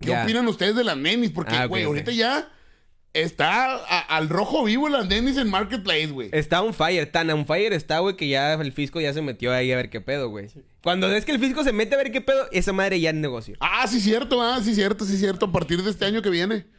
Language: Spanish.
¿Qué opinan ustedes de las nenis? Porque, ah, güey, ahorita ya está al rojo vivo las nenis en Marketplace, güey. Está un fire, tan un fire está, güey, que ya el fisco ya se metió ahí a ver qué pedo, güey. Cuando ves que el fisco se mete a ver qué pedo, esa madre ya en negocio. Ah, sí, cierto, ah, sí, cierto, sí, cierto. A partir de este año que viene.